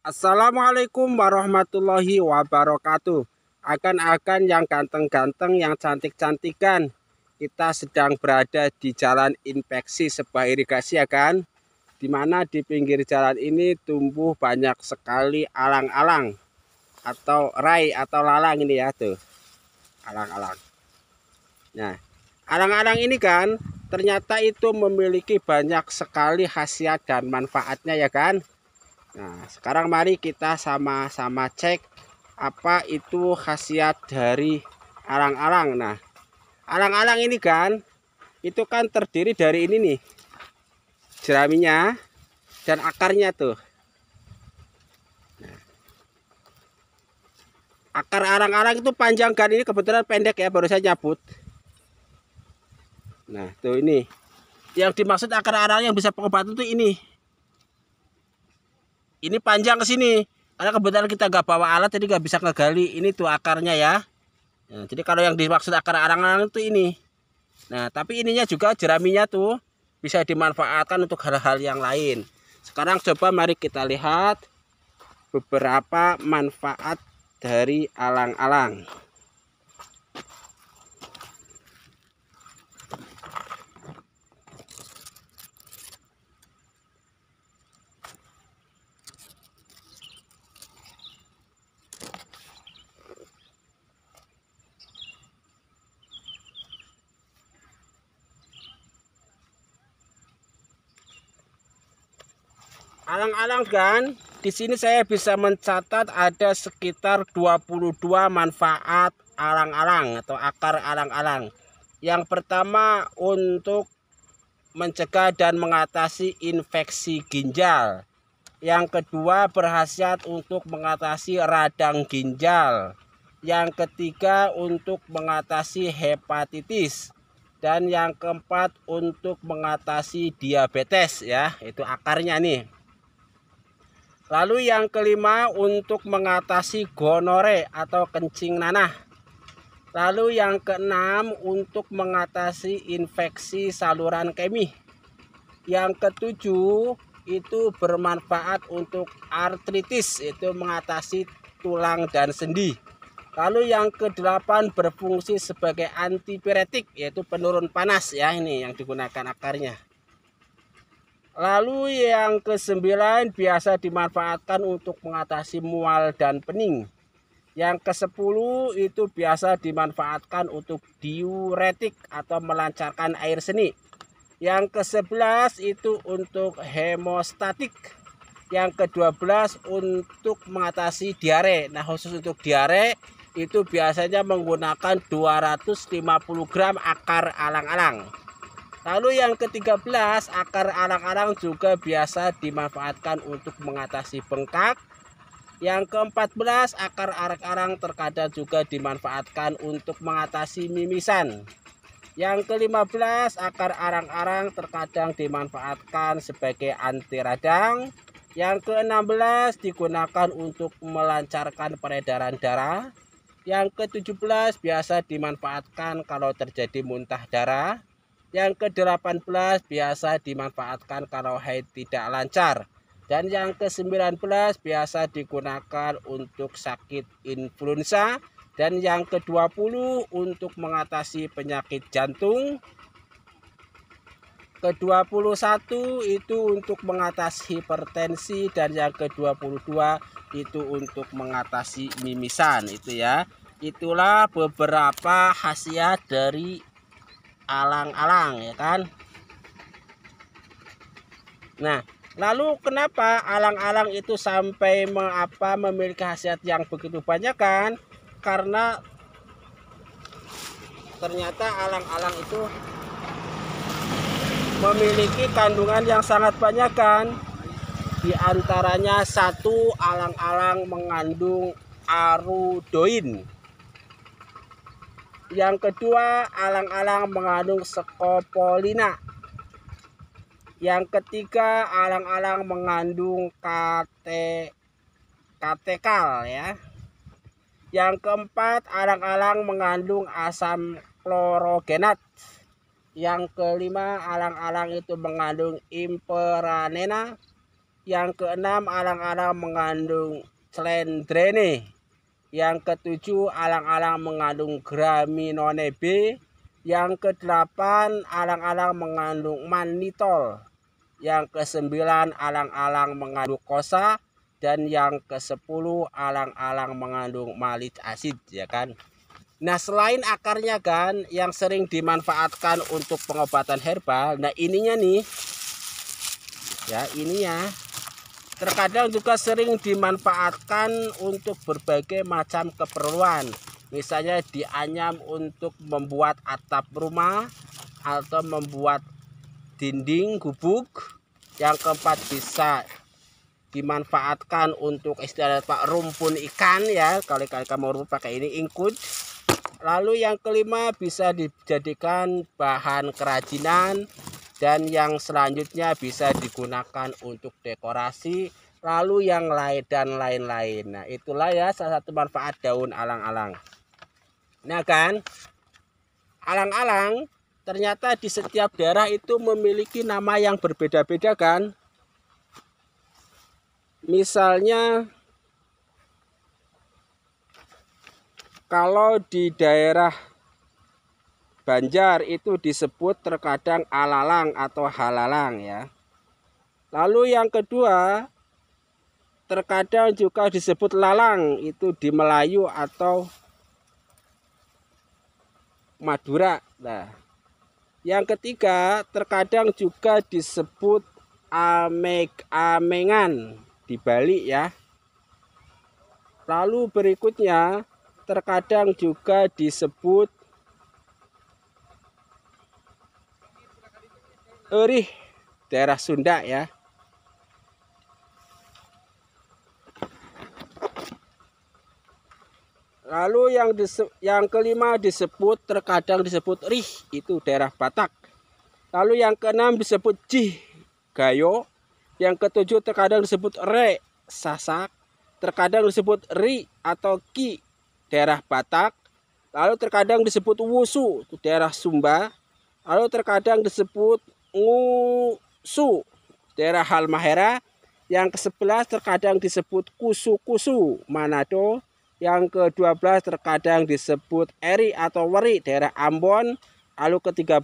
Assalamualaikum warahmatullahi wabarakatuh. Akan-akan yang ganteng-ganteng, yang cantik-cantikan. Kita sedang berada di jalan infeksi sebuah irigasi ya kan. Dimana di pinggir jalan ini tumbuh banyak sekali alang-alang. Atau rai atau lalang ini ya tuh. Alang-alang. Nah, alang-alang ini kan ternyata itu memiliki banyak sekali khasiat dan manfaatnya ya kan. Nah, sekarang mari kita sama-sama cek apa itu khasiat dari arang-arang. Nah, arang-arang ini kan itu kan terdiri dari ini nih. Jeraminya dan akarnya tuh. Nah, akar arang-arang itu panjang kan ini kebetulan pendek ya baru saya nyabut. Nah, tuh ini. Yang dimaksud akar arang yang bisa pengobatan itu ini ini panjang ke sini karena kebetulan kita nggak bawa alat jadi nggak bisa ngegali ini tuh akarnya ya nah, jadi kalau yang dimaksud akar arang-arang itu ini nah tapi ininya juga jeraminya tuh bisa dimanfaatkan untuk hal-hal yang lain sekarang coba mari kita lihat beberapa manfaat dari alang-alang Alang-alang kan, di sini saya bisa mencatat ada sekitar 22 manfaat alang-alang atau akar alang-alang. Yang pertama untuk mencegah dan mengatasi infeksi ginjal. Yang kedua berhasiat untuk mengatasi radang ginjal. Yang ketiga untuk mengatasi hepatitis dan yang keempat untuk mengatasi diabetes ya. Itu akarnya nih. Lalu yang kelima untuk mengatasi gonore atau kencing nanah. Lalu yang keenam untuk mengatasi infeksi saluran kemih. Yang ketujuh itu bermanfaat untuk artritis, itu mengatasi tulang dan sendi. Lalu yang kedelapan berfungsi sebagai antipiretik yaitu penurun panas ya ini yang digunakan akarnya. Lalu yang kesembilan biasa dimanfaatkan untuk mengatasi mual dan pening. Yang kesepuluh itu biasa dimanfaatkan untuk diuretik atau melancarkan air seni. Yang ke itu untuk hemostatik. Yang kedua belas untuk mengatasi diare. Nah, khusus untuk diare itu biasanya menggunakan 250 gram akar alang-alang. Lalu yang ke-13, akar arang-arang juga biasa dimanfaatkan untuk mengatasi bengkak. Yang ke-14, akar arang-arang terkadang juga dimanfaatkan untuk mengatasi mimisan. Yang ke-15, akar arang-arang terkadang dimanfaatkan sebagai anti radang. Yang ke-16 digunakan untuk melancarkan peredaran darah. Yang ke-17 biasa dimanfaatkan kalau terjadi muntah darah. Yang ke-18 biasa dimanfaatkan kalau haid tidak lancar. Dan yang ke-19 biasa digunakan untuk sakit influenza. Dan yang ke-20 untuk mengatasi penyakit jantung. Ke-21 itu untuk mengatasi hipertensi dan yang ke-22 itu untuk mengatasi mimisan itu ya. Itulah beberapa khasiat dari alang-alang ya kan nah lalu kenapa alang-alang itu sampai mengapa memiliki khasiat yang begitu banyak kan karena ternyata alang-alang itu memiliki kandungan yang sangat banyak kan di antaranya satu alang-alang mengandung arudoin yang kedua, alang-alang mengandung skopolina. Yang ketiga, alang-alang mengandung kate, katekal ya. Yang keempat, alang-alang mengandung asam klorogenat. Yang kelima, alang-alang itu mengandung imperanena. Yang keenam, alang-alang mengandung slendrene. Yang ketujuh alang-alang mengandung graminone B. Yang kedelapan alang-alang mengandung manitol, Yang kesembilan alang-alang mengandung kosa dan yang kesepuluh alang-alang mengandung malit asid ya kan. Nah selain akarnya kan yang sering dimanfaatkan untuk pengobatan herbal, nah ininya nih, ya ininya Terkadang juga sering dimanfaatkan untuk berbagai macam keperluan. Misalnya dianyam untuk membuat atap rumah atau membuat dinding gubuk. Yang keempat bisa dimanfaatkan untuk istilah Pak rumpun ikan ya. Kali-kali kamu pakai ini ingkut. Lalu yang kelima bisa dijadikan bahan kerajinan dan yang selanjutnya bisa digunakan untuk dekorasi lalu yang lain dan lain-lain nah itulah ya salah satu manfaat daun alang-alang nah kan alang-alang ternyata di setiap daerah itu memiliki nama yang berbeda-beda kan misalnya kalau di daerah Banjar itu disebut terkadang alalang atau halalang ya. Lalu yang kedua, terkadang juga disebut lalang itu di Melayu atau Madura. Nah, yang ketiga, terkadang juga disebut amek amengan di Bali ya. Lalu berikutnya terkadang juga disebut Uri, daerah Sunda ya. Lalu yang yang kelima disebut terkadang disebut rih itu daerah Batak. Lalu yang keenam disebut jih gayo. Yang ketujuh terkadang disebut re sasak. Terkadang disebut ri atau ki daerah Batak. Lalu terkadang disebut wusu daerah Sumba. Lalu terkadang disebut Usu, daerah Halmahera. Yang ke-11 terkadang disebut Kusu-Kusu, Manado. Yang ke-12 terkadang disebut Eri atau Weri, daerah Ambon. Lalu ke-13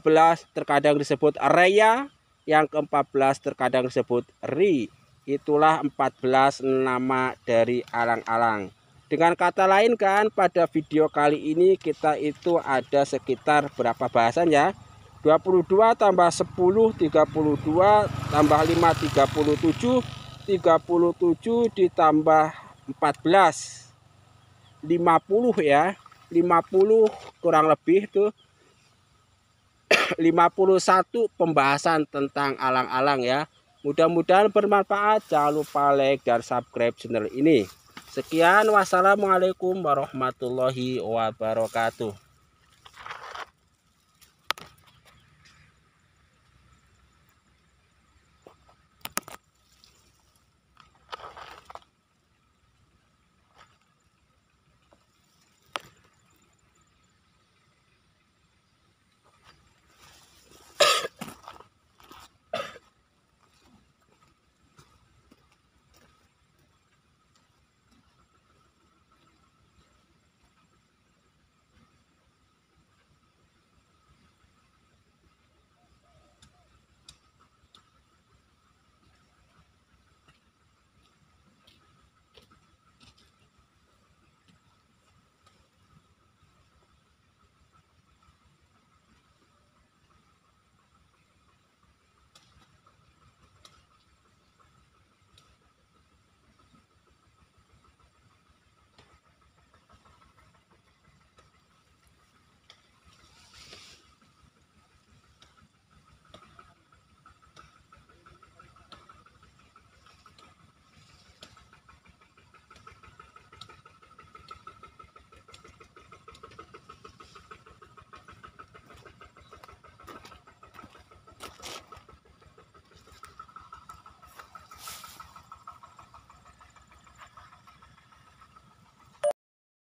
terkadang disebut Reya. Yang ke-14 terkadang disebut Ri. Itulah 14 nama dari alang-alang. Dengan kata lain kan pada video kali ini kita itu ada sekitar berapa bahasan ya? 22 tambah 10 32 tambah 5 37 37 ditambah 14 50 ya 50 kurang lebih tuh 51 pembahasan tentang alang-alang ya mudah-mudahan bermanfaat jangan lupa like dan subscribe channel ini sekian wassalamualaikum warahmatullahi wabarakatuh